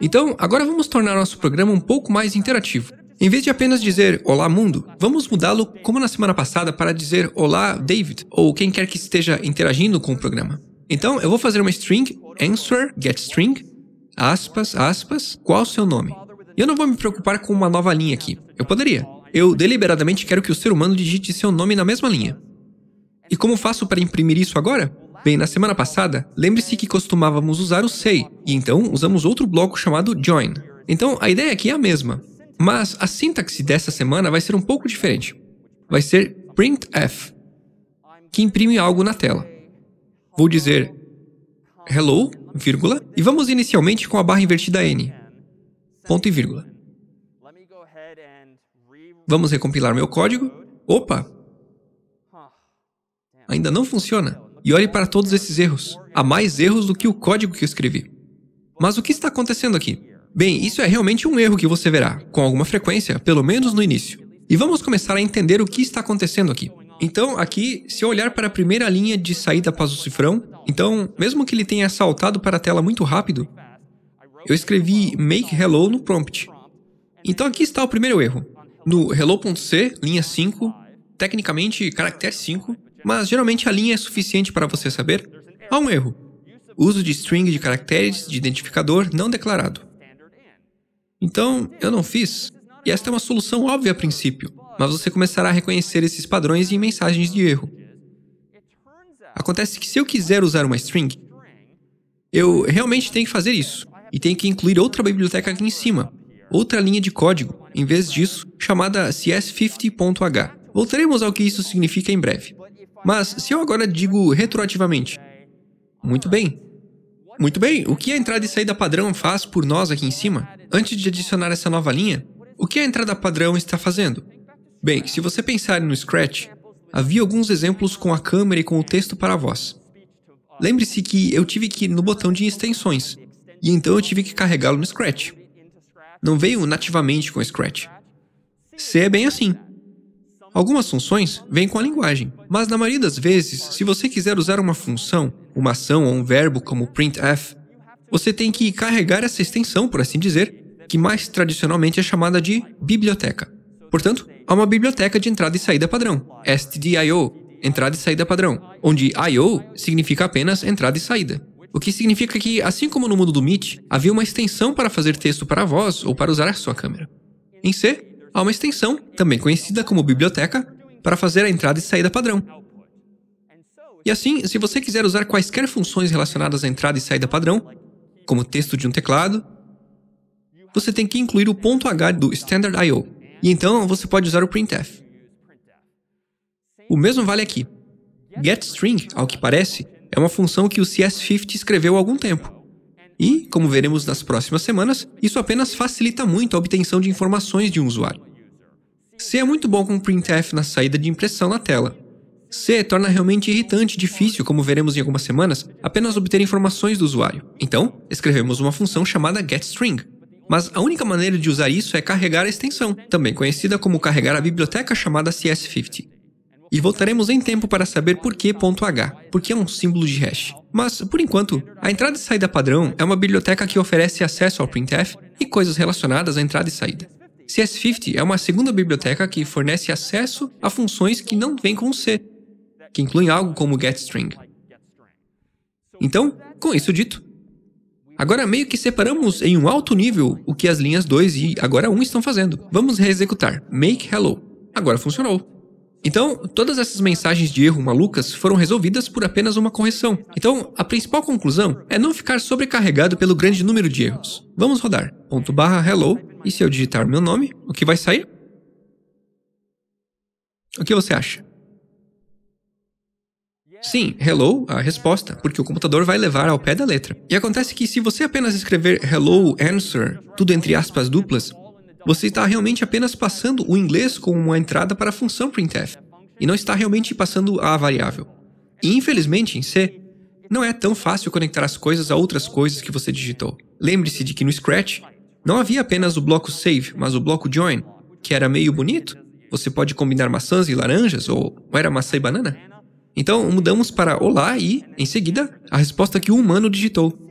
Então, agora vamos tornar nosso programa um pouco mais interativo. Em vez de apenas dizer Olá Mundo, vamos mudá-lo como na semana passada para dizer Olá David ou quem quer que esteja interagindo com o programa. Então, eu vou fazer uma string, answer, getString, aspas, aspas, qual o seu nome? E eu não vou me preocupar com uma nova linha aqui. Eu poderia. Eu deliberadamente quero que o ser humano digite seu nome na mesma linha. E como faço para imprimir isso agora? Bem, na semana passada, lembre-se que costumávamos usar o say, e então usamos outro bloco chamado join. Então, a ideia aqui é a mesma, mas a sintaxe dessa semana vai ser um pouco diferente. Vai ser printf, que imprime algo na tela. Vou dizer hello, vírgula, e vamos inicialmente com a barra invertida n, ponto e vírgula. Vamos recompilar meu código. Opa! Ainda não funciona e olhe para todos esses erros. Há mais erros do que o código que eu escrevi. Mas o que está acontecendo aqui? Bem, isso é realmente um erro que você verá, com alguma frequência, pelo menos no início. E vamos começar a entender o que está acontecendo aqui. Então, aqui, se eu olhar para a primeira linha de saída após o cifrão, então, mesmo que ele tenha saltado para a tela muito rápido, eu escrevi make hello no prompt. Então aqui está o primeiro erro. No hello.c, linha 5, tecnicamente caractere 5, mas geralmente a linha é suficiente para você saber. Há um erro: uso de string de caracteres de identificador não declarado. Então, eu não fiz. E esta é uma solução óbvia a princípio, mas você começará a reconhecer esses padrões em mensagens de erro. Acontece que se eu quiser usar uma string, eu realmente tenho que fazer isso, e tenho que incluir outra biblioteca aqui em cima, outra linha de código, em vez disso, chamada cs50.h. Voltaremos ao que isso significa em breve. Mas se eu agora digo retroativamente, muito bem. Muito bem, o que a entrada e saída padrão faz por nós aqui em cima? Antes de adicionar essa nova linha, o que a entrada padrão está fazendo? Bem, se você pensar no Scratch, havia alguns exemplos com a câmera e com o texto para a voz. Lembre-se que eu tive que ir no botão de extensões, e então eu tive que carregá-lo no Scratch. Não veio nativamente com Scratch. C é bem assim. Algumas funções vêm com a linguagem, mas na maioria das vezes, se você quiser usar uma função, uma ação ou um verbo como printf, você tem que carregar essa extensão, por assim dizer, que mais tradicionalmente é chamada de biblioteca. Portanto, há uma biblioteca de entrada e saída padrão, stdio, entrada e saída padrão, onde io significa apenas entrada e saída. O que significa que, assim como no mundo do Meet, havia uma extensão para fazer texto para a voz ou para usar a sua câmera. Em C, há uma extensão, também conhecida como biblioteca, para fazer a entrada e saída padrão. E assim, se você quiser usar quaisquer funções relacionadas à entrada e saída padrão, como texto de um teclado, você tem que incluir o ponto .h do standard I.O. E então você pode usar o printf. O mesmo vale aqui. GetString, ao que parece, é uma função que o CS50 escreveu há algum tempo. E, como veremos nas próximas semanas, isso apenas facilita muito a obtenção de informações de um usuário. C é muito bom com printf na saída de impressão na tela. C torna realmente irritante e difícil, como veremos em algumas semanas, apenas obter informações do usuário. Então, escrevemos uma função chamada getString, mas a única maneira de usar isso é carregar a extensão, também conhecida como carregar a biblioteca chamada CS50. E voltaremos em tempo para saber por que ponto .h, porque é um símbolo de hash. Mas, por enquanto, a entrada e saída padrão é uma biblioteca que oferece acesso ao printf e coisas relacionadas à entrada e saída. CS50 é uma segunda biblioteca que fornece acesso a funções que não vêm com C, que incluem algo como getString. Então, com isso dito, agora meio que separamos em um alto nível o que as linhas 2 e agora 1 estão fazendo. Vamos reexecutar make hello. Agora funcionou. Então, todas essas mensagens de erro malucas foram resolvidas por apenas uma correção. Então, a principal conclusão é não ficar sobrecarregado pelo grande número de erros. Vamos rodar. Ponto barra hello, e se eu digitar meu nome, o que vai sair? O que você acha? Sim, hello, a resposta, porque o computador vai levar ao pé da letra. E acontece que se você apenas escrever hello answer, tudo entre aspas duplas, você está realmente apenas passando o inglês como uma entrada para a função printf, e não está realmente passando a variável. E infelizmente, em C, não é tão fácil conectar as coisas a outras coisas que você digitou. Lembre-se de que no Scratch, não havia apenas o bloco save, mas o bloco join, que era meio bonito. Você pode combinar maçãs e laranjas, ou, era maçã e banana? Então mudamos para olá e, em seguida, a resposta que o humano digitou.